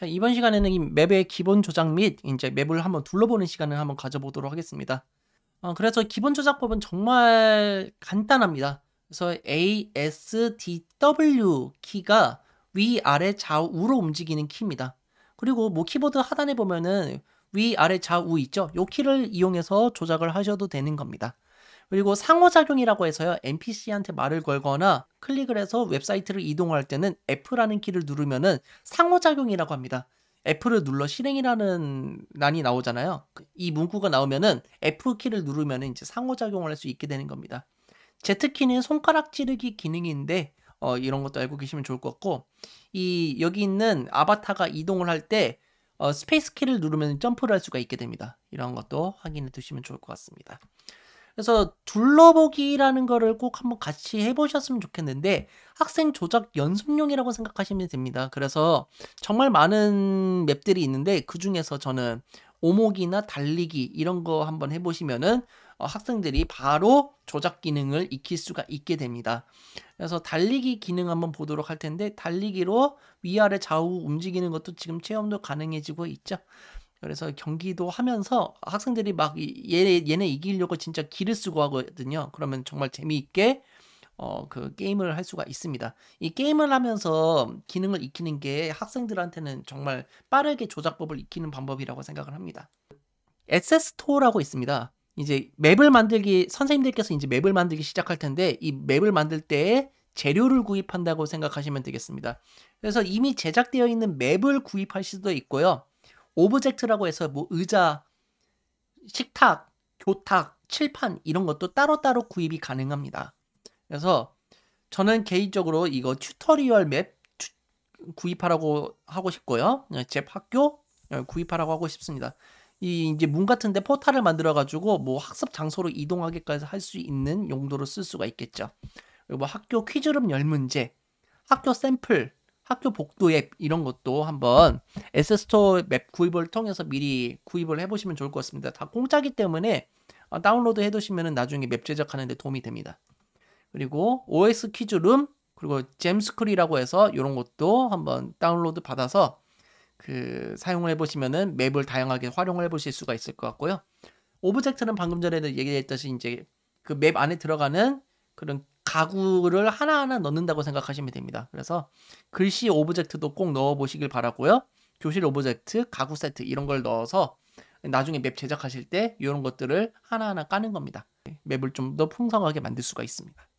자, 이번 시간에는 이 맵의 기본 조작 및 이제 맵을 한번 둘러보는 시간을 한번 가져보도록 하겠습니다. 어, 그래서 기본 조작법은 정말 간단합니다. 그래서 A, S, D, W 키가 위, 아래, 좌우로 움직이는 키입니다. 그리고 뭐 키보드 하단에 보면은 위, 아래, 좌우 있죠? 요 키를 이용해서 조작을 하셔도 되는 겁니다. 그리고 상호작용이라고 해서요. NPC한테 말을 걸거나 클릭을 해서 웹사이트를 이동할 때는 F라는 키를 누르면은 상호작용이라고 합니다. F를 눌러 실행이라는 란이 나오잖아요. 이 문구가 나오면은 F키를 누르면 이제 상호작용을 할 수 있게 되는 겁니다. Z키는 손가락 찌르기 기능인데 어, 이런 것도 알고 계시면 좋을 것 같고 이 여기 있는 아바타가 이동을 할때 어, 스페이스 키를 누르면 점프를 할 수가 있게 됩니다. 이런 것도 확인해 두시면 좋을 것 같습니다. 그래서 둘러보기라는 거를 꼭 한번 같이 해보셨으면 좋겠는데 학생 조작 연습용이라고 생각하시면 됩니다. 그래서 정말 많은 맵들이 있는데 그 중에서 저는 오목이나 달리기 이런 거 한번 해보시면은 어, 학생들이 바로 조작 기능을 익힐 수가 있게 됩니다. 그래서 달리기 기능 한번 보도록 할 텐데 달리기로 위아래 좌우 움직이는 것도 지금 체험도 가능해지고 있죠. 그래서 경기도 하면서 학생들이 막 얘네, 얘네 이기려고 진짜 기를 쓰고 하거든요. 그러면 정말 재미있게 어, 그 게임을 할 수가 있습니다. 이 게임을 하면서 기능을 익히는 게 학생들한테는 정말 빠르게 조작법을 익히는 방법이라고 생각을 합니다. 에세스토라고 있습니다. 이제 맵을 만들기 선생님들께서 이제 맵을 만들기 시작할 텐데 이 맵을 만들 때 재료를 구입한다고 생각하시면 되겠습니다. 그래서 이미 제작되어 있는 맵을 구입할 수도 있고요. 오브젝트라고 해서 뭐 의자, 식탁, 교탁, 칠판 이런 것도 따로따로 구입이 가능합니다. 그래서 저는 개인적으로 이거 튜토리얼 맵 구입하라고 하고 싶고요. 네, 제 학교 네, 구입하라고 하고 싶습니다. 이 이제 문 같은데 포탈을 만들어 가지고 뭐 학습 장소로 이동하기까지 할 수 있는 용도로 쓸 수가 있겠죠. 그리고 뭐 학교 퀴즈룸 열 문제, 학교 샘플 학교 복도 앱 이런 것도 한번 S스토어 맵 구입을 통해서 미리 구입을 해보시면 좋을 것 같습니다. 다 공짜기 때문에 어, 다운로드 해두시면 나중에 맵 제작하는 데 도움이 됩니다. 그리고 OS 퀴즈룸 그리고 잼스쿨이라고 해서 이런 것도 한번 다운로드 받아서 그 사용을 해보시면 맵을 다양하게 활용을 해보실 수가 있을 것 같고요. 오브젝트는 방금 전에도 얘기했듯이 이제 그 맵 안에 들어가는 그런 가구를 하나하나 넣는다고 생각하시면 됩니다. 그래서 글씨 오브젝트도 꼭 넣어 보시길 바라고요. 교실 오브젝트, 가구 세트 이런 걸 넣어서 나중에 맵 제작하실 때 이런 것들을 하나하나 까는 겁니다. 맵을 좀 더 풍성하게 만들 수가 있습니다.